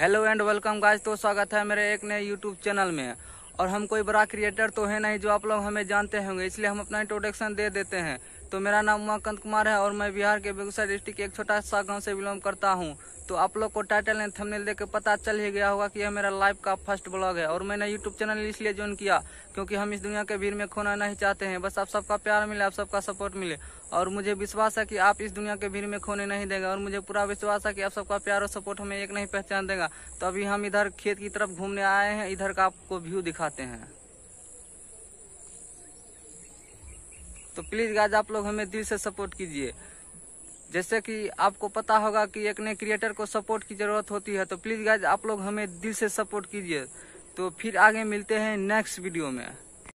hello and welcome guys तो स्वागत है मेरे एक नए यूट्यूब चैनल में और हम कोई बड़ा क्रिएटर तो है नहीं जो आप लोग हमें जानते होंगे इसलिए हम अपना इंट्रोडक्शन दे देते हैं तो मेरा नाम उमाकंत कुमार है और मैं बिहार के बेगूसराय डिस्ट्रिक्ट के एक छोटा सा गाँव से बिलोंग करता हूँ तो आप लोग को टाइटल एंड थंबनेल देख पता चल ही गया होगा कि यह मेरा लाइफ का फर्स्ट ब्लॉग है और मैंने यूट्यूब चैनल इसलिए ज्वाइन किया क्योंकि हम इस दुनिया के भीड़ में खोना नहीं चाहते हैं बस आप सबका प्यार मिले आप सबका सपोर्ट मिले और मुझे विश्वास है कि आप इस दुनिया के भीड़ में खोने नहीं देंगे और मुझे पूरा विश्वास है कि आप सबका प्यार और सपोर्ट हमें एक नहीं पहचान देगा तो अभी हम इधर खेत की तरफ घूमने आए हैं इधर का आपको व्यू दिखाते हैं तो प्लीज गाज आप लोग हमें दिल से सपोर्ट कीजिए जैसे कि आपको पता होगा कि एक नए क्रिएटर को सपोर्ट की जरूरत होती है तो प्लीज गाइज आप लोग हमें दिल से सपोर्ट कीजिए तो फिर आगे मिलते हैं नेक्स्ट वीडियो में